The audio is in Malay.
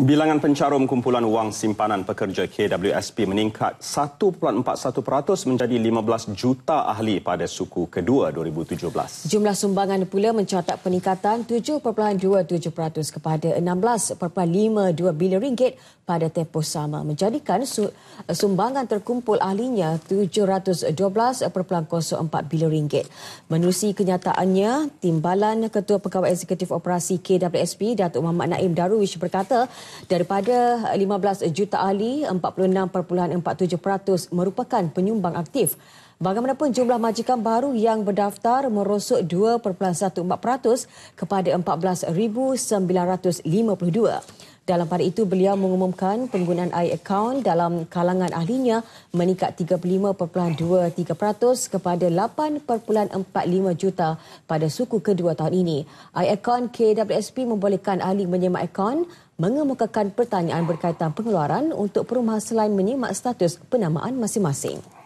Bilangan pencarum kumpulan wang simpanan pekerja KWSP meningkat 1.41% menjadi 15 juta ahli pada suku kedua 2017. Jumlah sumbangan pula mencatat peningkatan 7.27% kepada 16.52 bilion ringgit pada tempoh sama menjadikan sumbangan terkumpul ahlinya 712.04 bilion ringgit. Menerusi kenyataannya, Timbalan Ketua Pegawai Eksekutif Operasi KWSP Datuk Muhammad Naim Darwish berkata Daripada 15 juta ahli, 46.47% merupakan penyumbang aktif. Bagaimanapun jumlah majikan baru yang berdaftar merosot 2.14% kepada 14,952. Dalam pada itu, beliau mengumumkan penggunaan i-account dalam kalangan ahlinya meningkat 35.23% kepada 8.45 juta pada suku kedua tahun ini. I-account KWSP membolehkan ahli menyemak account mengemukakan pertanyaan berkaitan pengeluaran untuk perumahan selain menyemak status penamaan masing-masing.